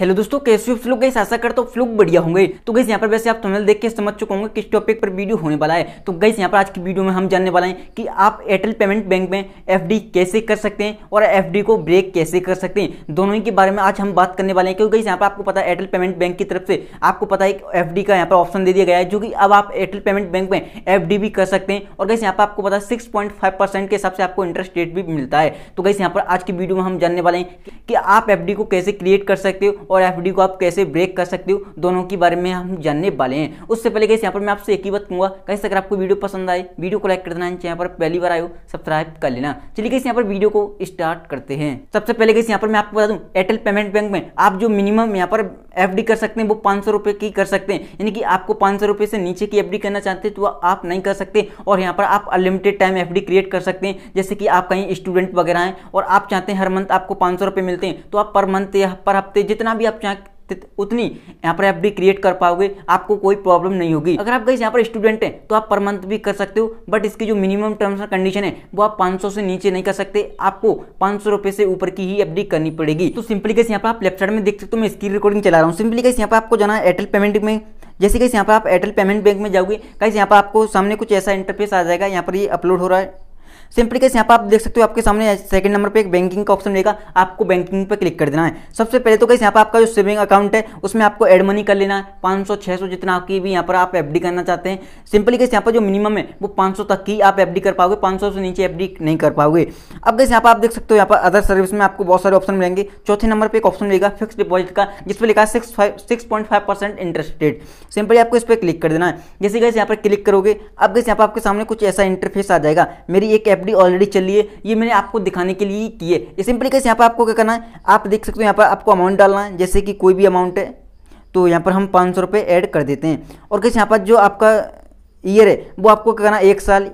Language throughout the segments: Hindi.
हेलो दोस्तों कैसे हो फ्लू गई आशा कर तो फ्लू बढ़िया होंगे तो गई यहाँ पर वैसे आप थंबनेल देख के समझ चुके होंगे किस टॉपिक पर वीडियो होने वाला है तो गई यहाँ पर आज की वीडियो में हम जानने वाले हैं कि आप एयरटेल पेमेंट बैंक में एफडी कैसे कर सकते हैं और एफडी को ब्रेक कैसे कर सकते हैं दोनों ही के बारे में आज हम बात करने वाले हैं क्योंकि यहाँ पर आपको पता है एयरटेल पेमेंट बैंक की तरफ से आपको पता है एफ का यहाँ पर ऑप्शन दे दिया गया है जो कि अब आप एयरटेल पेमेंट बैंक में एफ भी कर सकते हैं और गई यहाँ पर आपको पता है सिक्स के हिसाब से आपको इंटरेस्ट रेट भी मिलता है तो गई यहाँ पर आज की वीडियो में हम जानने वाले हैं कि आप एफ को कैसे क्रिएट कर सकते हो और एफ को आप कैसे ब्रेक कर सकते हो दोनों के बारे में हम जानने वाले हैं उससे पहले कैसे यहाँ पर मैं आपसे एक ही बात कहूँगा कैसे अगर आपको वीडियो पसंद आए वीडियो को लाइक कर देना यहाँ पर पहली बार आयो सब्सक्राइब कर लेना चलिए कैसे यहाँ पर वीडियो को स्टार्ट करते हैं सबसे पहले कैसे यहाँ पर मैं आपको बता दूँ एयरटेल पेमेंट बैंक में आप जो मिनिमम यहाँ पर एफ कर सकते हैं वो पाँच सौ की कर सकते हैं यानी कि आपको पाँच सौ से नीचे की एफ करना चाहते हैं तो आप नहीं कर सकते और यहाँ पर आप अनलिमिटेड टाइम एफ क्रिएट कर सकते हैं जैसे कि आप कहीं स्टूडेंट वगैरह हैं और आप चाहते हैं हर मंथ आपको पाँच सौ मिलते हैं तो आप पर मंथ या पर हफ्ते जितना भी आप चाहे उतनी यहाँ पर एफ क्रिएट कर पाओगे आपको कोई प्रॉब्लम नहीं होगी अगर आप गई यहाँ पर स्टूडेंट हैं तो आप पर मंथ भी कर सकते हो बट इसकी जो मिनिमम टर्म्स एंड कंडीशन है वो आप 500 से नीचे नहीं कर सकते आपको पाँच सौ से ऊपर की ही एफ करनी पड़ेगी तो सिंपली कैसे यहाँ पर आप लेफ्ट साइड में देख सकते हो मैं स्क्रीन रिकॉर्डिंग चला रहा हूँ सिंपली कैसे यहाँ पर आपको जाना एयरटेल पेमेंट में जैसे कैसे यहाँ पर आप एयरटेल पेमेंट बैंक में जाओगे कैसे यहाँ पर आपको सामने कुछ ऐसा इंटरफेस आ जाएगा यहाँ पर ये अपलोड हो रहा है सिंपली कैसे यहाँ पर आप देख सकते हो आपके सामने सेकंड नंबर पे एक बैंकिंग का ऑप्शन रहेगा आपको बैंकिंग पे क्लिक कर देना है सबसे पहले तो कैसे यहाँ पर आपका जो सेविंग अकाउंट है उसमें आपको एड मनी कर लेना है पाँच सौ सौ जितना आपकी भी यहाँ पर आप एफ करना चाहते हैं सिंपली कैसे यहाँ पर जो मिनिमम है वो पाँच तक की आप एफ कर पाओगे पाँच से नीचे एफ नहीं कर पाओगे अब कैसे यहाँ पर आप देख सकते हो यहाँ पर अदर सर्विस में आपको बहुत सारे ऑप्शन मिलेंगे चौथे नंबर पर एक ऑप्शन रहेगा फिक्स डिपॉजिट का जिस पर लिखा है six five six point five percent interest rate simply आपको इस पर क्लिक कर देना है जैसे कैसे यहाँ पर क्लिक करोगे अब कैसे यहाँ पर आपके सामने कुछ ऐसा इंटरफेस आ जाएगा मेरी एक एफडी ऑलरेडी चली है ये मैंने आपको दिखाने के लिए किए है सिंपली कैसे यहाँ पर आपको क्या करना है आप देख सकते हो यहाँ पर आपको अमाउंट डालना है जैसे कि कोई भी अमाउंट है तो यहाँ पर हम पाँच सौ रुपये ऐड कर देते हैं और कैसे यहाँ पर जो आपका ईयर है वो आपको क्या करना है एक साल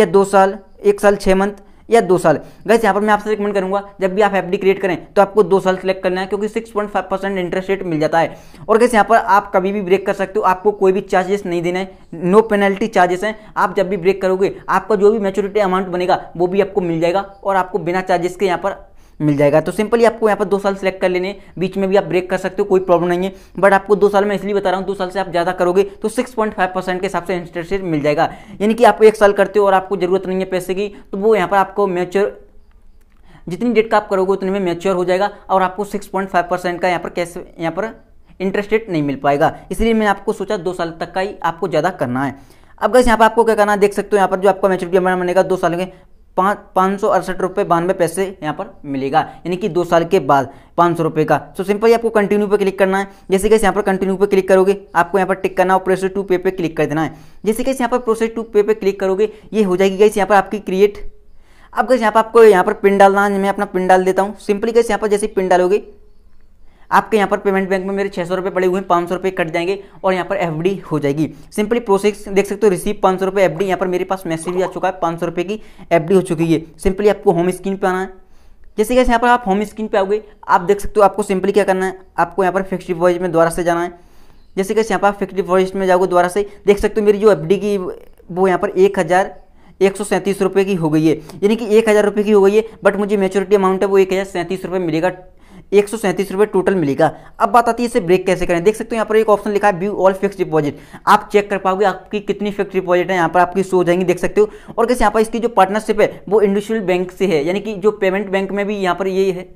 या दो साल एक साल छः मंथ या दो साल गैस यहाँ पर मैं आपसे रिकमेंड करूँगा जब भी आप एफ क्रिएट करें तो आपको दो साल सेलेक्ट करना है क्योंकि six point five percent interest rate मिल जाता है और गैस यहाँ पर आप कभी भी ब्रेक कर सकते हो आपको कोई भी चार्जेस नहीं देना है नो पेनल्टी चार्जेस हैं आप जब भी ब्रेक करोगे आपका जो भी मेच्योरिटी अमाउंट बनेगा वो भी आपको मिल जाएगा और आपको बिना चार्जेस के यहाँ पर मिल जाएगा तो सिंपली आपको यहाँ पर दो साल सेलेक्ट कर लेने बीच में भी आप ब्रेक कर सकते हो कोई प्रॉब्लम नहीं है बट आपको दो साल में इसलिए बता रहा हूँ दो साल से आप ज़्यादा करोगे तो सिक्स पॉइंट फाइव परसेंट के हिसाब से इंटरेस्ट रेट मिल जाएगा यानी कि आप एक साल करते हो और आपको ज़रूरत नहीं है पैसे की तो वो यहाँ पर आपको मेच्योर जितनी डेट का आप करोगे उतने में मेच्योर हो जाएगा और आपको सिक्स पॉइंट फाइव परसेंट का यहाँ पर कैसे यहाँ पर इंटरेस्ट रेट नहीं मिल पाएगा इसलिए मैं आपको सोचा दो साल तक का ही आपको ज़्यादा करना है अब गैस यहाँ पर आपको क्या करना है देख सकते हो यहाँ पर जो आपका मेच्योरिटी अमाउंट बनेगा दो साल के पाँच पाँच सौ अड़सठ रुपये बानवे पैसे यहाँ पर मिलेगा यानी कि दो साल के बाद पाँच सौ रुपये का सो so, सिंपल आपको कंटिन्यू पे क्लिक करना है जैसे कैसे यहाँ पर कंटिन्यू पे क्लिक करोगे आपको यहाँ पर टिक करना और प्रोसेस टू पे पे क्लिक कर देना है जैसे कैसे यहाँ पर प्रोसेस टू पे पे क्लिक करोगे ये हो जाएगी कैसे यहाँ पर आपकी क्रिएट अब कैसे यहाँ पर आपको यहाँ पर पिन डालना है मैं अपना पिन डाल देता हूँ सिंपली कैसे यहाँ पर जैसे पिन डालोगे आपके यहाँ पर पेमेंट बैंक में मेरे छः सौ रुपये पड़े हुए हैं पाँच सौ रुपये कट जाएंगे और यहाँ पर एफ डी हो जाएगी सिंपली प्रोसेस देख सकते हो रिसीव पाँच सौ रुपये एफ डी यहाँ पर मेरे पास मैसेज भी आ चुका है पाँच सौ रुपये की एफ डी हो चुकी है सिंपली आपको होम स्क्रीन पर आना है जैसे कैसे यहाँ पर आप होम स्क्रीन पर आओगे आप देख सकते हो आपको सिंपली क्या करना है आपको यहाँ पर फिक्स डिपॉजिट में द्वारा से जाना है जैसे कैसे यहाँ पर आप फिक्स डिपॉजिट में जाओगे द्वारा से देख सकते हो मेरी जो एफ की वो यहाँ पर एक हज़ार एक सौ सैंतीस रुपये की हो गई है यानी कि एक हज़ार रुपये की हो गई है बट मुझे मेचोरिटी अमाउंट है वो एक हज़ार सैंतीस रुपये मिलेगा एक सौ टोटल मिलेगा अब बात आती है इसे ब्रेक कैसे करें देख सकते हो यहाँ पर एक ऑप्शन लिखा है व्यू ऑल फिक्स डिपॉजिट आप चेक कर पाओगे आपकी कितनी फिक्स डिपॉजिट है यहाँ पर आपकी शो हो जाएंगी देख सकते हो और कैसे यहाँ पर इसकी जो पार्टनरशिप है वो इंडस्ट्रियल बैंक से है यानी कि जो पेमेंट बैंक में भी यहाँ पर यही है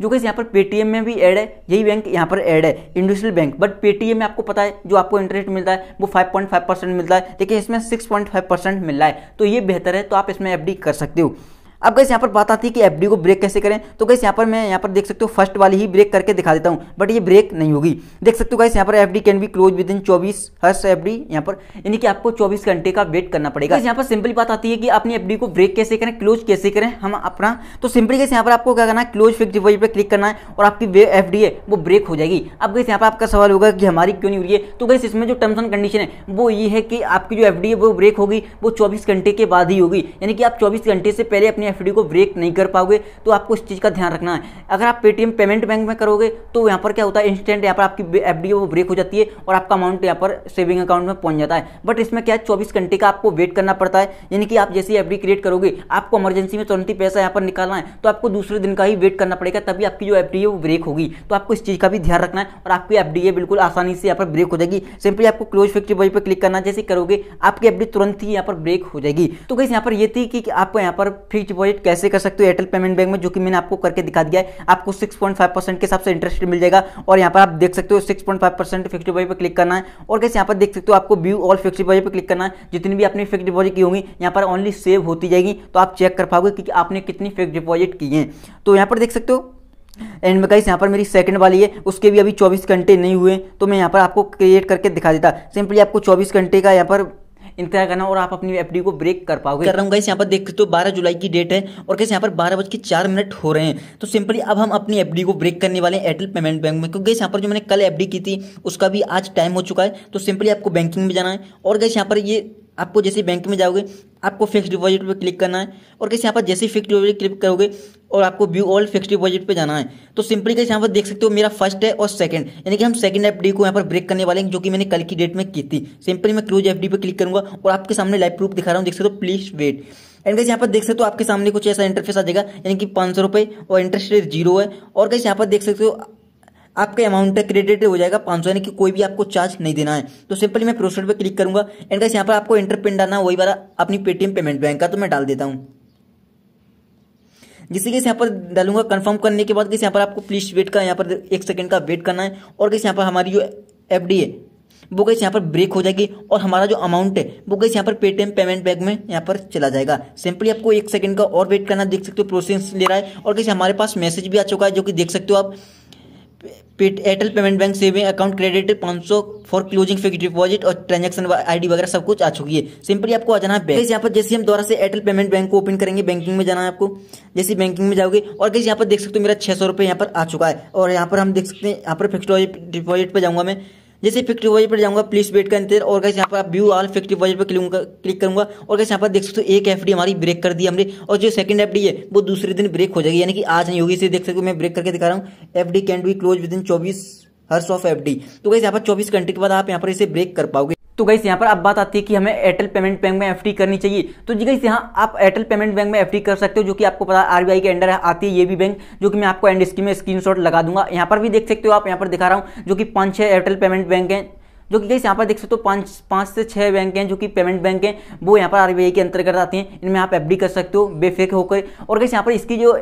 जो कैसे यहाँ पर पेटीएम में भी ऐड है यही बैंक यहाँ पर ऐड है इंडस्ट्रियल बैंक बट पेटीएम में आपको पता है जो आपको इंटरेस्ट मिलता है वो 5.5 परसेंट मिलता है देखिए इसमें 6.5 परसेंट मिल रहा है तो ये बेहतर है तो आप इसमें एफडी कर सकते हो अब गैस यहाँ पर बात आती है कि एफ को ब्रेक कैसे करें तो कैसे यहाँ पर मैं यहाँ पर देख सकते हो फर्स्ट वाली ही ब्रेक करके दिखा देता हूँ बट ये ब्रेक नहीं होगी देख सकते हो कैसे यहाँ पर F can be close within चौबीस हर्स एफ डी यहाँ पर यानी कि आपको चौबीस घंटे का वेट करना पड़ेगा यहाँ पर सिंपल बात आती है कि अपनी एफ को ब्रेक कैसे करें क्लोज कैसे करें हम अपना तो सिंपली कैसे यहाँ पर आपको क्या करना है क्लोज फिक्स डिपोजिट पर क्लिक करना है और आपकी एफ है वो ब्रेक हो जाएगी अब कैसे यहाँ पर आपका सवाल होगा कि हमारी क्यों नहीं हो रही है तो कैसे इसमें जो टर्म्स एंड कंडीशन है वो ये है कि आपकी जो एफ है वो ब्रेक होगी वो चौबीस घंटे के बाद ही होगी यानी कि आप चौबीस घंटे से पहले अपनी एफ को ब्रेक नहीं कर पाओगे तो आपको इस चीज़ का ध्यान रखना है अगर आप पेटीएम पेमेंट बैंक में करोगे तो यहाँ पर क्या होता है इंस्टेंट यहाँ पर आपकी एफ वो ब्रेक हो जाती है और आपका अमाउंट यहाँ पर सेविंग अकाउंट में पहुँच जाता है बट इसमें क्या है चौबीस घंटे का आपको वेट करना पड़ता है यानी कि आप जैसे एफ क्रिएट करोगे आपको इमरजेंसी में तुरंत ही पैसा यहाँ पर निकालना है तो आपको दूसरे दिन का ही वेट करना पड़ेगा तभी आपकी जो एफ है वो ब्रेक होगी तो आपको इस चीज़ का भी ध्यान रखना है और आपकी एफ बिल्कुल आसानी से यहाँ पर ब्रेक हो जाएगी सिंपली आपको क्लोज फिक्स डिपॉजिट पर क्लिक करना जैसे करोगे आपकी एफ तुरंत ही यहाँ पर ब्रेक हो जाएगी तो कैसे यहाँ पर ये थी कि आपको यहाँ पर फिक्स डिपॉजिट कैसे कर सकते हो एयरटेल पेमेंट बैंक में जो कि मैंने आपको करके दिखा दिया है आपको 6.5 परसेंट के हिसाब से इंटरेस्ट मिल जाएगा और यहाँ पर आप देख सकते हो 6.5 परसेंट फिक्स डिपॉजिट पर क्लिक करना है और कैसे यहाँ पर देख सकते हो आपको व्यू ऑल फिक्स डिपॉजिट पर क्लिक करना है जितनी भी आपने फिक्स डिपॉजिट की होंगी यहाँ पर ऑनली सेव होती जाएगी तो आप चेक कर पाओगे कि आपने कितनी फिक्स डिपॉजिट की है तो यहाँ पर देख सकते हो एंड में गाइस यहाँ पर मेरी सेकंड वाली है उसके भी अभी 24 घंटे नहीं हुए तो मैं यहाँ पर आपको क्रिएट करके दिखा देता सिंपली आपको 24 घंटे का यहाँ पर इंतजार करना और आप अपनी एफ को ब्रेक कर पाओगे कर रहा हूँ गाइस यहाँ पर देख तो बारह जुलाई की डेट है और कैसे यहाँ पर बारह बज के चार मिनट हो रहे हैं तो सिंपली अब हम अपनी एफ को ब्रेक करने वाले हैं एयरटेल पेमेंट बैंक में क्योंकि तो यहाँ पर जो मैंने कल एफ की थी उसका भी आज टाइम हो चुका है तो सिंपली आपको बैंकिंग में जाना है और गैस यहाँ पर ये आपको जैसे बैंक में जाओगे आपको फिक्स डिपॉजिट पर क्लिक करना है और कैसे यहाँ पर जैसे फिक्स डिपॉजिट क्लिक करोगे और आपको व्यू ऑल फिक्स डिपॉजिट पे जाना है तो सिंपली कैसे यहाँ पर देख सकते हो मेरा फर्स्ट है और सेकंड यानी कि हम सेकंड एफ को यहाँ पर ब्रेक करने वाले हैं जो कि मैंने कल की डेट में की थी सिंपली मैं क्लोज एफ पे क्लिक करूंगा और आपके सामने लाइव प्रूफ दिखा रहा हूँ देख सकते हो प्लीज वेट एंड कैसे यहाँ पर देख सकते हो आपके सामने कुछ ऐसा इंटरफेस आ जाएगा यानी कि पाँच सौ और इंटरेस्ट रेट जीरो है और कैसे यहाँ पर देख सकते हो आपका अमाउंट क्रेडिट हो जाएगा पाँच सौ यानी कि कोई भी आपको चार्ज नहीं देना है तो सिंपली मैं प्रोसेड पर क्लिक करूंगा एंड कैसे यहाँ पर आपको इंटरपिन डालना वही बार अपनी पेटीएम पेमेंट बैंक का तो मैं डाल देता हूँ जिससे कि यहाँ पर डालूंगा कंफर्म करने के बाद किस यहाँ पर आपको प्लीज वेट कर यहाँ पर एक सेकंड का वेट करना है और किस यहाँ पर हमारी जो एफ डी है वो कैसे यहाँ पर ब्रेक हो जाएगी और हमारा जो अमाउंट है वो कैसे यहाँ पर पेटीएम पेमेंट बैग में यहाँ पर चला जाएगा सिंपली आपको एक सेकंड का और वेट करना देख सकते हो प्रोसेस ले रहा है और कैसे हमारे पास मैसेज भी आ चुका है जो कि देख सकते हो आप Airtel payment bank saving account credit पांच सौ फॉर क्लोजिंग फिक्स डिपॉजिट और ट्रांजेक्शन आईडी वगैरह सब कुछ आ चुकी है सिंपली आपको आ जाना है बैंक यहाँ पर जैसे हम दोबारा से एयरटेल पेमेंट बैंक को ओपन करेंगे बैंकिंग में जाना है आपको जैसे बैंकिंग में जाओगे और कैसे यहाँ पर देख सकते हो मेरा छह सौ रुपये यहाँ पर आ चुका है और यहाँ पर हम देख सकते हैं यहाँ पर फिक्स डिपॉजिट पर जाऊँगा मैं जैसे फिफ्टी बजट पर जाऊंगा प्लीज वेट का इंतजार और कैसे यहाँ पर आप व्यू आल फिफ्टी बजट पर क्लिक करूंगा और कैसे यहाँ पर देख सकते हो एक एफडी हमारी ब्रेक कर दी हमने और जो सेकंड एफडी है वो दूसरे दिन ब्रेक हो जाएगी यानी कि आज नहीं होगी इसे देख सकते हो मैं ब्रेक करके दिखा रहा हूँ F can be close within चौबीस हर्स ऑफ एफ तो कैसे यहाँ पर चौबीस घंटे के बाद आप यहाँ पर इसे ब्रेक कर पाओगे तो गई यहाँ पर अब बात आती है कि हमें एयरटेल पेमेंट बैंक में एफ करनी चाहिए तो जी गई यहाँ आप एयरटेल पेमेंट बैंक में एफ कर सकते हो जो कि आपको पता आर बी के अंडर आती है ये भी बैंक जो कि मैं आपको एंड स्क्रीन में स्क्रीन लगा दूंगा यहाँ पर भी देख सकते हो आप यहाँ पर दिखा रहा हूँ जो कि पाँच छः एयरटेल पेमेंट बैंक हैं जो कि गई यहाँ पर देख सकते हो पाँच पाँच से छः बैंक हैं जो कि पेमेंट बैंक हैं वो यहाँ पर आरबीआई के अंतर्गत आते हैं इनमें आप एफ कर सकते हो बेफेक होकर और गई यहाँ पर इसकी जो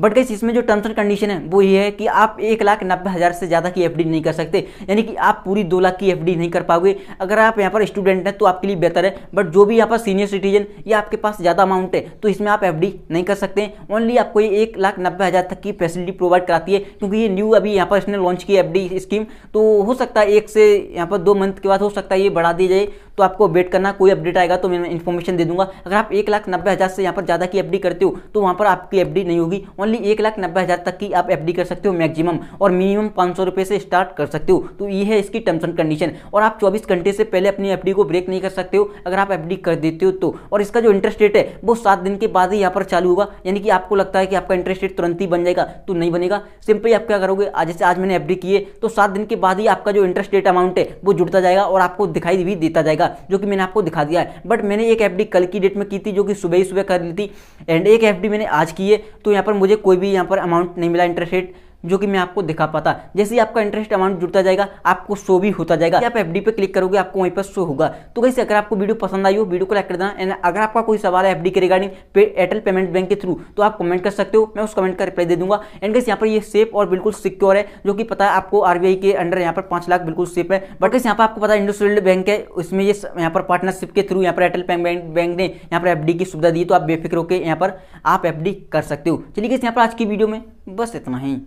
बट गई इसमें जो टर्म्स एंड कंडीशन है वो ये है कि आप एक लाख नब्बे हज़ार से ज़्यादा की एफ नहीं कर सकते यानी कि आप पूरी दो लाख की एफ नहीं कर पाओगे अगर आप यहाँ पर स्टूडेंट हैं तो आपके लिए बेहतर है बट जो भी यहाँ पर सीनियर सिटीजन या आपके पास ज़्यादा अमाउंट है तो इसमें आप एफ नहीं कर सकते ओनली आपको ये एक लाख नब्बे हज़ार तक की फैसिलिटी प्रोवाइड कराती है क्योंकि ये न्यू अभी यहाँ पर इसने लॉन्च की एफ स्कीम तो हो सकता है एक से यहाँ पर दो मंथ के बाद हो सकता है ये बढ़ा दी जाए तो आपको अपडेट करना कोई अपडेट आएगा तो मैं इन्फॉर्मेशन दे दूंगा अगर आप एक लाख नब्बे हज़ार से यहाँ पर ज़्यादा की एफ करते हो तो वहाँ पर आपकी एफ नहीं होगी ओनली एक लाख नब्बे हज़ार तक की आप एफ कर सकते हो मैक्सिमम और मिनिमम पाँच सौ से स्टार्ट कर सकते हो तो ये है इसकी टर्म्स एंड कंडीशन और आप चौबीस घंटे से पहले अपनी एफ को ब्रेक नहीं कर सकते हो अगर आप एफ कर देते हो तो और इसका जो इंटरेस्ट रेट है वो सात दिन के बाद ही यहाँ पर चालू होगा यानी कि आपको लगता है कि आपका इंटरेस्ट रेट तुरंत ही बन जाएगा तो नहीं बनेगा सिंपली आप क्या करोगे आज जैसे आज मैंने एफ किए तो सात दिन के बाद ही आपका जो इंटरेस्ट रेट अमाउंट है वो जुड़ता जाएगा और आपको दिखाई भी देता जाएगा जाएगा जो कि मैंने आपको दिखा दिया है बट मैंने एक एफ कल की डेट में की थी जो कि सुबह ही सुबह कर ली थी एंड एक एफ मैंने आज की है तो यहाँ पर मुझे कोई भी यहाँ पर अमाउंट नहीं मिला इंटरेस्ट रेट जो कि मैं आपको दिखा पाता जैसे ही आपका इंटरेस्ट अमाउंट जुड़ता जाएगा आपको शो भी होता जाएगा आप एफ पे क्लिक करोगे आपको वहीं पर शो होगा तो कैसे अगर आपको वीडियो पसंद आई हो वीडियो को लाइक कर देना एंड अगर आपका कोई सवाल है एफ के रिगार्डिंग एयरटेल पेमेंट बैंक के थ्रू तो आप कमेंट कर सकते हो मैं उस कमेंट का रिप्लाई दे दूंगा एंड कैसे यहाँ पर ये सेफ और बिल्कुल सिक्योर है जो कि पता है आपको आरबीआई के अंडर यहाँ पर पांच लाख बिल्कुल सेफ है बट कैसे यहाँ पर आपको पता है इंडस्ट्रियल बैंक है उसमें ये यहाँ पर पार्टनरशिप के थ्रू यहाँ पर एयरटेल पेमेंट बैंक ने यहाँ पर एफ की सुविधा दी तो आप बेफिक्र होकर यहाँ पर आप एफ कर सकते हो चलिए कैसे यहाँ पर आज की वीडियो में बस इतना ही